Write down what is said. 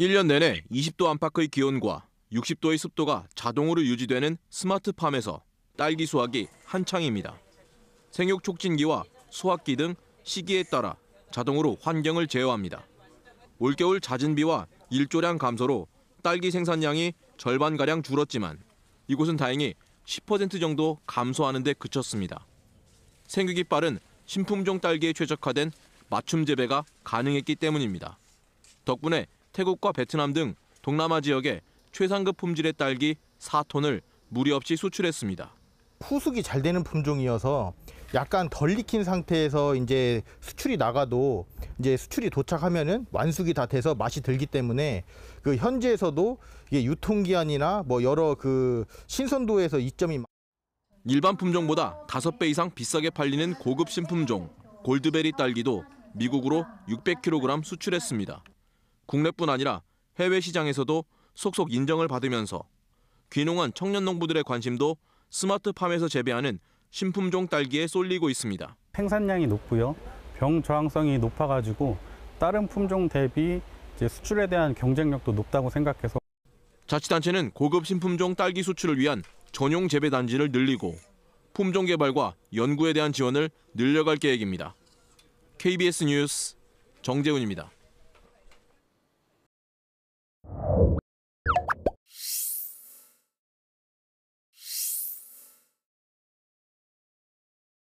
1년 내내 20도 안팎의 기온과 60도의 습도가 자동으로 유지되는 스마트팜에서 딸기 수확이 한창입니다. 생육 촉진기와 수확기 등 시기에 따라 자동으로 환경을 제어합니다. 올겨울 잦은 비와 일조량 감소로 딸기 생산량이 절반가량 줄었지만 이곳은 다행히 10% 정도 감소하는 데 그쳤습니다. 생육이 빠른 신품종 딸기에 최적화된 맞춤 재배가 가능했기 때문입니다. 덕분에 태국과 베트남 등 동남아 지역에 최상급 품질의 딸기 4톤을 무리 없이 수출했습니다. 후숙이 잘 되는 품종이어서 약간 덜 익힌 상태에서 이제 수출이 나가도 이제 수출이 도착하면은 완숙이 다 돼서 맛이 들기 때문에 그 현지에서도 이게 유통기한이나 뭐 여러 그 신선도에서 이점이 일반 품종보다 5배 이상 비싸게 팔리는 고급 신품종 골드베리 딸기도 미국으로 600kg 수출했습니다. 국내뿐 아니라 해외 시장에서도 속속 인정을 받으면서 귀농한 청년 농부들의 관심도 스마트팜에서 재배하는 신품종 딸기에 쏠리고 있습니다. 생산량이 높고요. 병 저항성이 높아가지고 다른 품종 대비 수출에 대한 경쟁력도 높다고 생각해서 자치단체는 고급 신품종 딸기 수출을 위한 전용 재배 단지를 늘리고 품종 개발과 연구에 대한 지원을 늘려갈 계획입니다. KBS 뉴스 정재훈입니다.